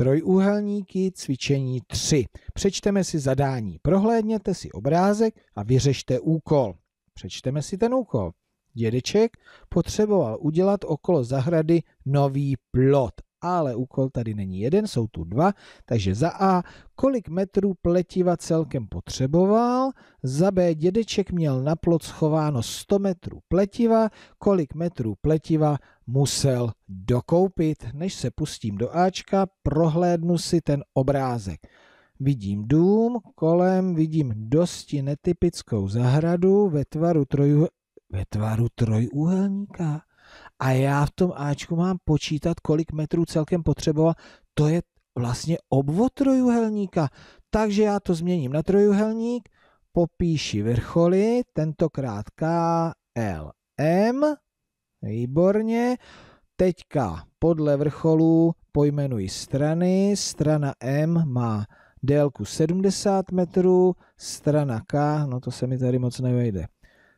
trojúhelníky, cvičení 3. Přečteme si zadání, prohlédněte si obrázek a vyřešte úkol. Přečteme si ten úkol. Dědeček potřeboval udělat okolo zahrady nový plot, ale úkol tady není jeden, jsou tu dva, takže za A, kolik metrů pletiva celkem potřeboval, za B, dědeček měl na plot schováno 100 metrů pletiva, kolik metrů pletiva musel dokoupit, než se pustím do Ačka, prohlédnu si ten obrázek. Vidím dům, kolem vidím dosti netypickou zahradu ve tvaru, troju, ve tvaru trojúhelníka. A já v tom Ačku mám počítat, kolik metrů celkem potřeboval. To je vlastně obvod trojuhelníka. Takže já to změním na trojuhelník, popíši vrcholy, tentokrát K, L, M, Výborně. Teďka podle vrcholů pojmenuji strany. Strana M má délku 70 metrů, strana K, no to se mi tady moc nevejde,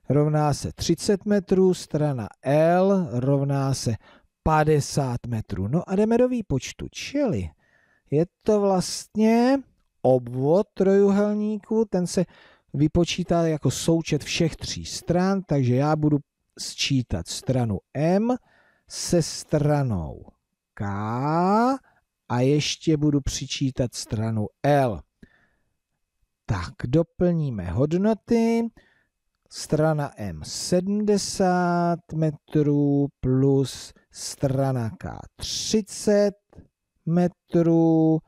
rovná se 30 metrů, strana L rovná se 50 metrů. No a jdeme do výpočtu, čili je to vlastně obvod trojuhelníku, ten se vypočítá jako součet všech tří stran, takže já budu sčítat stranu M se stranou K a ještě budu přičítat stranu L. Tak, doplníme hodnoty. Strana M 70 metrů plus strana K 30 metrů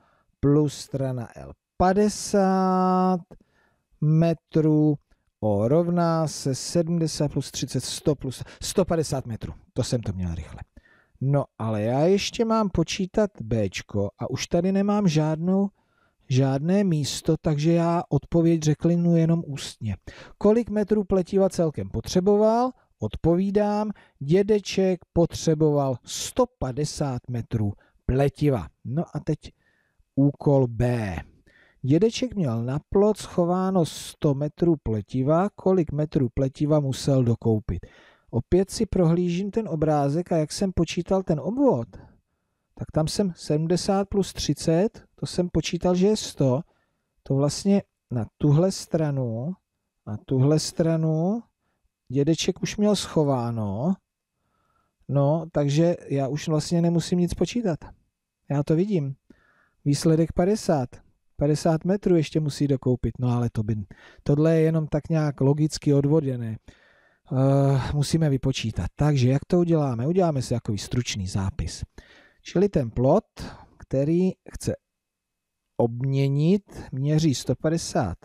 plus strana L 50 metrů O rovná se 70 plus 30, 100 plus 150 metrů. To jsem to měl rychle. No ale já ještě mám počítat B a už tady nemám žádnou, žádné místo, takže já odpověď řeklinu jenom ústně. Kolik metrů pletiva celkem potřeboval? Odpovídám, dědeček potřeboval 150 metrů pletiva. No a teď úkol B. Dědeček měl na plot schováno 100 metrů pletiva, kolik metrů pletiva musel dokoupit. Opět si prohlížím ten obrázek a jak jsem počítal ten obvod, tak tam jsem 70 plus 30, to jsem počítal, že je 100, to vlastně na tuhle stranu, na tuhle stranu dědeček už měl schováno, no, takže já už vlastně nemusím nic počítat. Já to vidím. Výsledek 50. 50 metrů ještě musí dokoupit, no ale to by, tohle je jenom tak nějak logicky odvoděné. Uh, musíme vypočítat. Takže jak to uděláme? Uděláme si takový stručný zápis. Čili ten plot, který chce obměnit, měří 150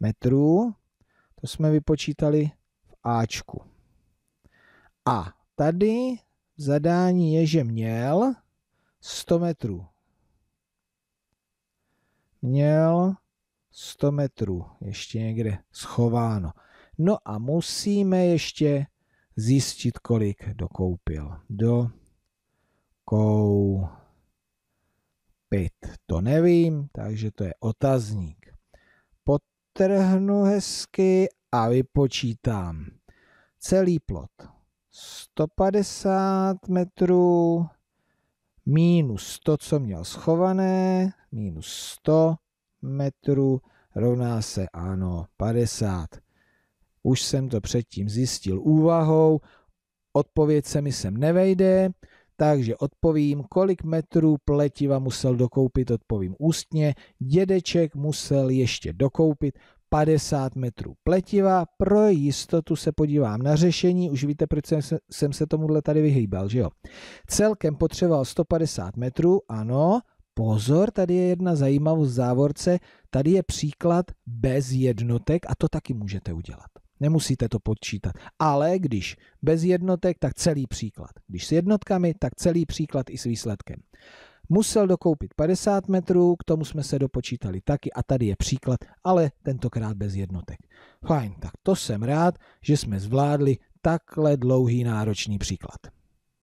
metrů. To jsme vypočítali v Ačku. A tady zadání je, že měl 100 metrů měl 100 metrů ještě někde schováno. No a musíme ještě zjistit, kolik dokoupil. Do koupit. To nevím, takže to je otazník. Potrhnu hezky a vypočítám. Celý plot 150 metrů minus 100, co měl schované, minus 100 metrů, rovná se ano 50. Už jsem to předtím zjistil úvahou, odpověď se mi sem nevejde, takže odpovím, kolik metrů pletiva musel dokoupit, odpovím ústně, dědeček musel ještě dokoupit 50 metrů pletiva. Pro jistotu se podívám na řešení. Už víte, proč jsem, jsem se tomuhle tady vyhýbal, že jo? Celkem potřeboval 150 metrů, ano. Pozor, tady je jedna zajímavost závorce. Tady je příklad bez jednotek a to taky můžete udělat. Nemusíte to počítat. Ale když bez jednotek, tak celý příklad. Když s jednotkami, tak celý příklad i s výsledkem musel dokoupit 50 metrů, k tomu jsme se dopočítali taky a tady je příklad, ale tentokrát bez jednotek. Fajn, tak to jsem rád, že jsme zvládli takhle dlouhý náročný příklad.